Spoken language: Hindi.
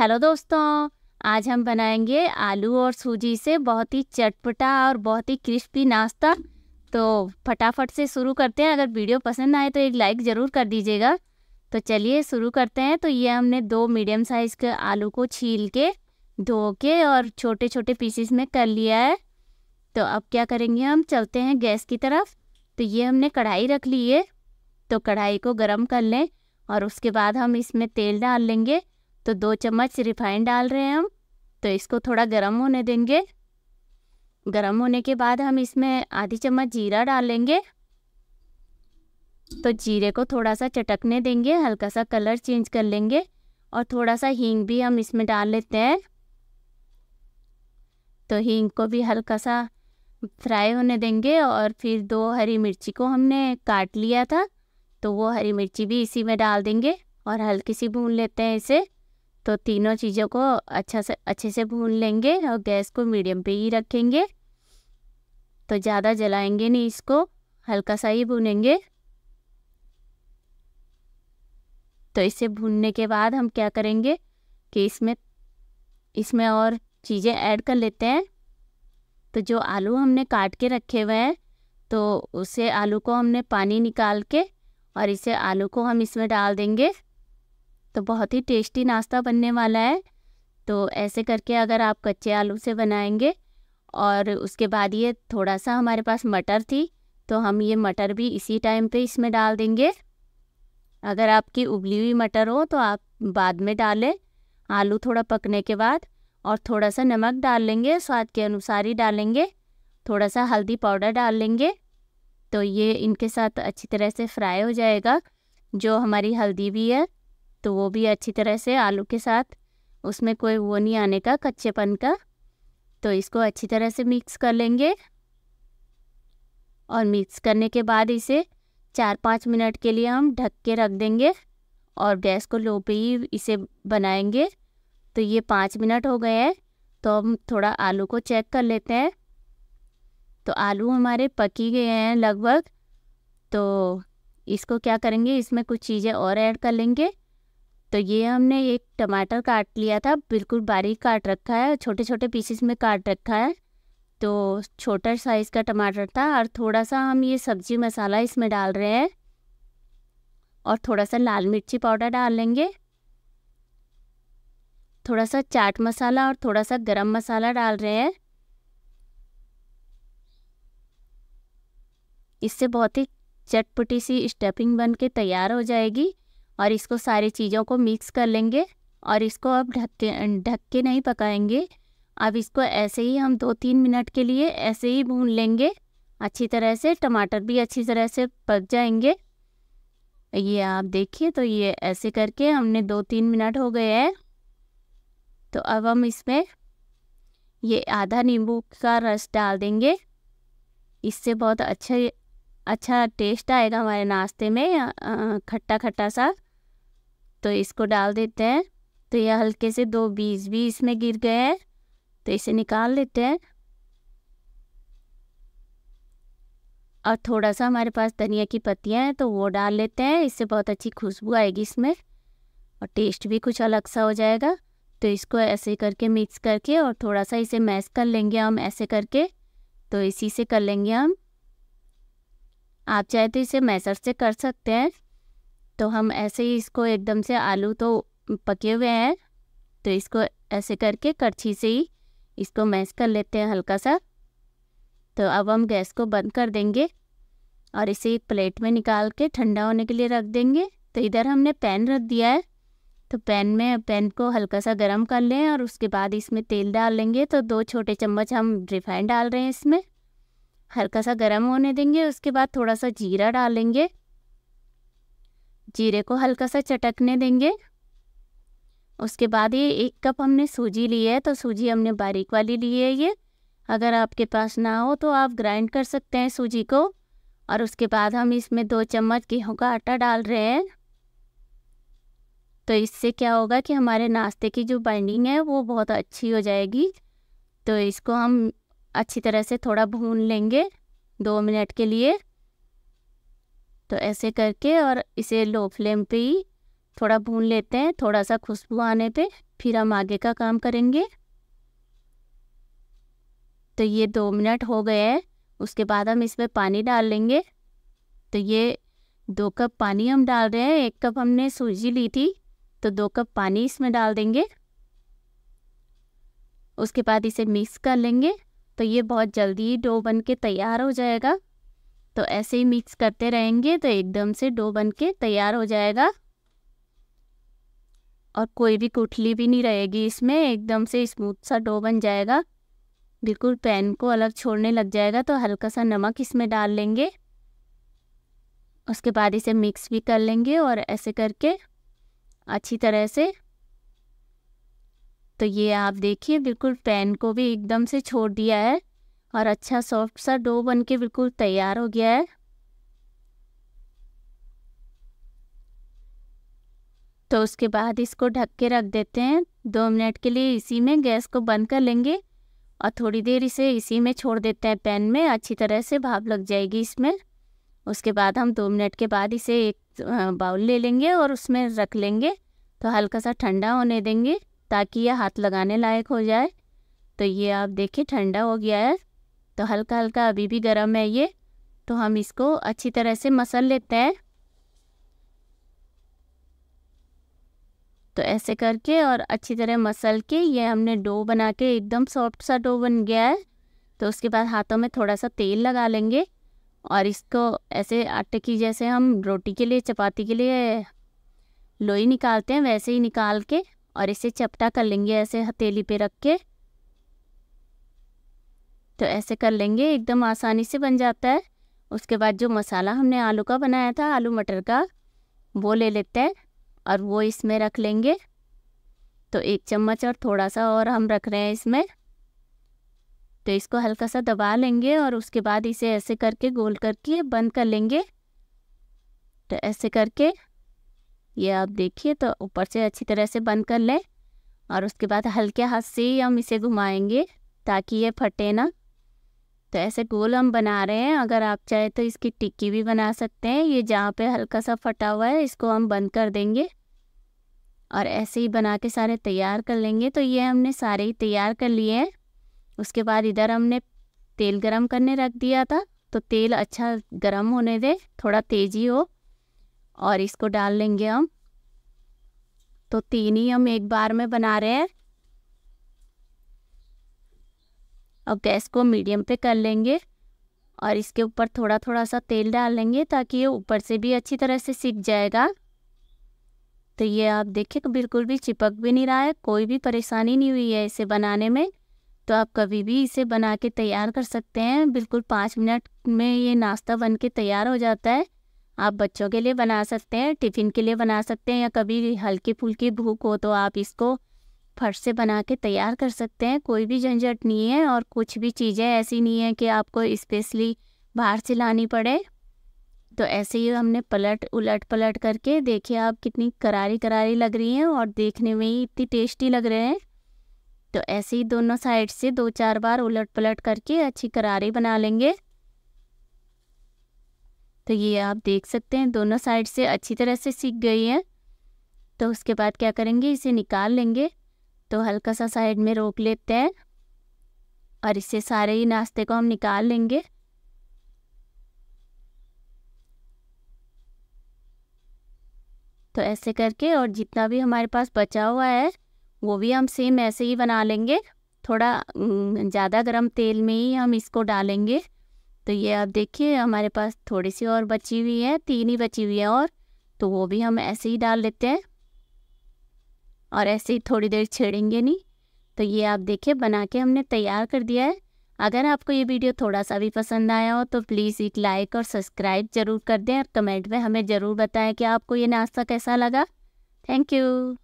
हेलो दोस्तों आज हम बनाएंगे आलू और सूजी से बहुत ही चटपटा और बहुत ही क्रिस्पी नाश्ता तो फटाफट से शुरू करते हैं अगर वीडियो पसंद आए तो एक लाइक ज़रूर कर दीजिएगा तो चलिए शुरू करते हैं तो ये हमने दो मीडियम साइज़ के आलू को छील के धो के और छोटे छोटे पीसीस में कर लिया है तो अब क्या करेंगे हम चलते हैं गैस की तरफ तो ये हमने कढ़ाई रख ली है तो कढ़ाई को गर्म कर लें और उसके बाद हम इसमें तेल डाल लेंगे तो दो चम्मच रिफाइंड डाल रहे हैं हम तो इसको थोड़ा गर्म होने देंगे गर्म होने के बाद हम इसमें आधी चम्मच जीरा डालेंगे तो जीरे को थोड़ा सा चटकने देंगे हल्का सा कलर चेंज कर लेंगे और थोड़ा सा हींग भी हम इसमें डाल लेते हैं तो हींग को भी हल्का सा फ्राई होने देंगे और फिर दो हरी मिर्ची को हमने काट लिया था तो वो हरी मिर्ची भी इसी में डाल देंगे और हल्की सी भून लेते हैं इसे तो तीनों चीज़ों को अच्छा से अच्छे से भून लेंगे और गैस को मीडियम पे ही रखेंगे तो ज़्यादा जलाएंगे नहीं इसको हल्का सा ही भूनेंगे तो इसे भूनने के बाद हम क्या करेंगे कि इसमें इसमें और चीज़ें ऐड कर लेते हैं तो जो आलू हमने काट के रखे हुए हैं तो उसे आलू को हमने पानी निकाल के और इसे आलू को हम इसमें डाल देंगे तो बहुत ही टेस्टी नाश्ता बनने वाला है तो ऐसे करके अगर आप कच्चे आलू से बनाएंगे और उसके बाद ये थोड़ा सा हमारे पास मटर थी तो हम ये मटर भी इसी टाइम पे इसमें डाल देंगे अगर आपकी उबली हुई मटर हो तो आप बाद में डालें आलू थोड़ा पकने के बाद और थोड़ा सा नमक डाल लेंगे स्वाद के अनुसार ही डालेंगे थोड़ा सा हल्दी पाउडर डाल लेंगे तो ये इनके साथ अच्छी तरह से फ्राई हो जाएगा जो हमारी हल्दी भी है तो वो भी अच्छी तरह से आलू के साथ उसमें कोई वो नहीं आने का कच्चेपन का तो इसको अच्छी तरह से मिक्स कर लेंगे और मिक्स करने के बाद इसे चार पाँच मिनट के लिए हम ढक के रख देंगे और गैस को लो पे ही इसे बनाएंगे तो ये पाँच मिनट हो गए हैं तो हम थोड़ा आलू को चेक कर लेते हैं तो आलू हमारे पकी गए हैं लगभग तो इसको क्या करेंगे इसमें कुछ चीज़ें और ऐड कर लेंगे तो ये हमने एक टमाटर काट लिया था बिल्कुल बारीक काट रखा है छोटे छोटे पीसेस में काट रखा है तो छोटा साइज़ का टमाटर था और थोड़ा सा हम ये सब्ज़ी मसाला इसमें डाल रहे हैं और थोड़ा सा लाल मिर्ची पाउडर डाल लेंगे थोड़ा सा चाट मसाला और थोड़ा सा गरम मसाला डाल रहे हैं इससे बहुत ही चटपटी सी स्टफिंग बन के तैयार हो जाएगी और इसको सारी चीज़ों को मिक्स कर लेंगे और इसको अब ढक ढक के नहीं पकाएंगे अब इसको ऐसे ही हम दो तीन मिनट के लिए ऐसे ही भून लेंगे अच्छी तरह से टमाटर भी अच्छी तरह से पक जाएंगे ये आप देखिए तो ये ऐसे करके हमने दो तीन मिनट हो गए हैं तो अब हम इसमें ये आधा नींबू का रस डाल देंगे इससे बहुत अच्छा अच्छा टेस्ट आएगा हमारे नाश्ते में खट्टा खट्टा सा तो इसको डाल देते हैं तो यह हल्के से दो बीज भी इसमें गिर गए हैं तो इसे निकाल लेते हैं और थोड़ा सा हमारे पास धनिया की पत्तियां हैं तो वो डाल लेते हैं इससे बहुत अच्छी खुशबू आएगी इसमें और टेस्ट भी कुछ अलग सा हो जाएगा तो इसको ऐसे करके मिक्स करके और थोड़ा सा इसे मैश कर लेंगे हम ऐसे करके तो इसी से कर लेंगे हम आप चाहे तो इसे मैसर से कर सकते हैं तो हम ऐसे ही इसको एकदम से आलू तो पके हुए हैं तो इसको ऐसे करके करछी से ही इसको मैश कर लेते हैं हल्का सा तो अब हम गैस को बंद कर देंगे और इसे एक प्लेट में निकाल के ठंडा होने के लिए रख देंगे तो इधर हमने पैन रख दिया है तो पैन में पैन को हल्का सा गर्म कर लें और उसके बाद इसमें तेल डाल लेंगे तो दो छोटे चम्मच हम रिफाइंड डाल रहे हैं इसमें हल्का सा गर्म होने देंगे उसके बाद थोड़ा सा जीरा डालेंगे जीरे को हल्का सा चटकने देंगे उसके बाद ये एक कप हमने सूजी ली है तो सूजी हमने बारीक वाली ली है ये अगर आपके पास ना हो तो आप ग्राइंड कर सकते हैं सूजी को और उसके बाद हम इसमें दो चम्मच गेहूं का आटा डाल रहे हैं तो इससे क्या होगा कि हमारे नाश्ते की जो बाइंडिंग है वो बहुत अच्छी हो जाएगी तो इसको हम अच्छी तरह से थोड़ा भून लेंगे दो मिनट के लिए तो ऐसे करके और इसे लो फ्लेम पे ही थोड़ा भून लेते हैं थोड़ा सा खुशबू आने पे फिर हम आगे का काम करेंगे तो ये दो मिनट हो गए हैं उसके बाद हम इसमें पानी डाल लेंगे तो ये दो कप पानी हम डाल रहे हैं एक कप हमने सूजी ली थी तो दो कप पानी इसमें डाल देंगे उसके बाद इसे मिक्स कर लेंगे तो ये बहुत जल्दी ही डो बन के तैयार हो जाएगा तो ऐसे ही मिक्स करते रहेंगे तो एकदम से डो बन के तैयार हो जाएगा और कोई भी कुठली भी नहीं रहेगी इसमें एकदम से स्मूथ सा डो बन जाएगा बिल्कुल पैन को अलग छोड़ने लग जाएगा तो हल्का सा नमक इसमें डाल लेंगे उसके बाद इसे मिक्स भी कर लेंगे और ऐसे करके अच्छी तरह से तो ये आप देखिए बिल्कुल पैन को भी एकदम से छोड़ दिया है और अच्छा सॉफ्ट सा डो बन के बिल्कुल तैयार हो गया है तो उसके बाद इसको ढक के रख देते हैं दो मिनट के लिए इसी में गैस को बंद कर लेंगे और थोड़ी देर इसे इसी में छोड़ देते हैं पैन में अच्छी तरह से भाप लग जाएगी इसमें उसके बाद हम दो मिनट के बाद इसे एक बाउल ले लेंगे और उसमें रख लेंगे तो हल्का सा ठंडा होने देंगे ताकि यह हाथ लगाने लायक हो जाए तो ये आप देखिए ठंडा हो गया है तो हल्का हल्का अभी भी गर्म है ये तो हम इसको अच्छी तरह से मसल लेते हैं तो ऐसे करके और अच्छी तरह मसल के ये हमने डो बना के एकदम सॉफ्ट सा डो बन गया है तो उसके बाद हाथों में थोड़ा सा तेल लगा लेंगे और इसको ऐसे आटे की जैसे हम रोटी के लिए चपाती के लिए लोई निकालते हैं वैसे ही निकाल के और इसे चपटा कर लेंगे ऐसे हथेली पे रख के तो ऐसे कर लेंगे एकदम आसानी से बन जाता है उसके बाद जो मसाला हमने आलू का बनाया था आलू मटर का वो ले लेते हैं और वो इसमें रख लेंगे तो एक चम्मच और थोड़ा सा और हम रख रहे हैं इसमें तो इसको हल्का सा दबा लेंगे और उसके बाद इसे ऐसे करके गोल करके बंद कर लेंगे तो ऐसे करके ये आप देखिए तो ऊपर से अच्छी तरह से बंद कर लें और उसके बाद हल्के हाथ से ही हम इसे घुमाएंगे ताकि ये फटे ना तो ऐसे गोल हम बना रहे हैं अगर आप चाहे तो इसकी टिक्की भी बना सकते हैं ये जहाँ पे हल्का सा फटा हुआ है इसको हम बंद कर देंगे और ऐसे ही बना के सारे तैयार कर लेंगे तो ये हमने सारे ही तैयार कर लिए हैं उसके बाद इधर हमने तेल गरम करने रख दिया था तो तेल अच्छा गरम होने दे थोड़ा तेज़ी हो और इसको डाल लेंगे हम तो तीन ही हम एक बार में बना रहे हैं और गैस को मीडियम पे कर लेंगे और इसके ऊपर थोड़ा थोड़ा सा तेल डाल लेंगे ताकि ये ऊपर से भी अच्छी तरह से सीख जाएगा तो ये आप देखिए बिल्कुल भी चिपक भी नहीं रहा है कोई भी परेशानी नहीं हुई है इसे बनाने में तो आप कभी भी इसे बना के तैयार कर सकते हैं बिल्कुल पाँच मिनट में ये नाश्ता बन के तैयार हो जाता है आप बच्चों के लिए बना सकते हैं टिफ़िन के लिए बना सकते हैं या कभी हल्की फुल्की भूख हो तो आप इसको फट से बना के तैयार कर सकते हैं कोई भी झंझट नहीं है और कुछ भी चीज़ें ऐसी नहीं है कि आपको स्पेशली बाहर से लानी पड़े तो ऐसे ही हमने पलट उलट पलट करके देखिए आप कितनी करारी करारी लग रही हैं और देखने में ही इतनी टेस्टी लग रहे हैं तो ऐसे ही दोनों साइड से दो चार बार उलट पलट करके अच्छी करारी बना लेंगे तो ये आप देख सकते हैं दोनों साइड से अच्छी तरह से सीख गई हैं तो उसके बाद क्या करेंगे इसे निकाल लेंगे तो हल्का सा साइड में रोक लेते हैं और इससे सारे ही नाश्ते को हम निकाल लेंगे तो ऐसे करके और जितना भी हमारे पास बचा हुआ है वो भी हम सेम ऐसे ही बना लेंगे थोड़ा ज़्यादा गर्म तेल में ही हम इसको डालेंगे तो ये आप देखिए हमारे पास थोड़ी सी और बची हुई है तीन ही बची हुई है और तो वो भी हम ऐसे ही डाल लेते हैं और ऐसे ही थोड़ी देर छेड़ेंगे नहीं तो ये आप देखिए बना के हमने तैयार कर दिया है अगर आपको ये वीडियो थोड़ा सा भी पसंद आया हो तो प्लीज़ एक लाइक और सब्सक्राइब ज़रूर कर दें और कमेंट में हमें ज़रूर बताएं कि आपको ये नाश्ता कैसा लगा थैंक यू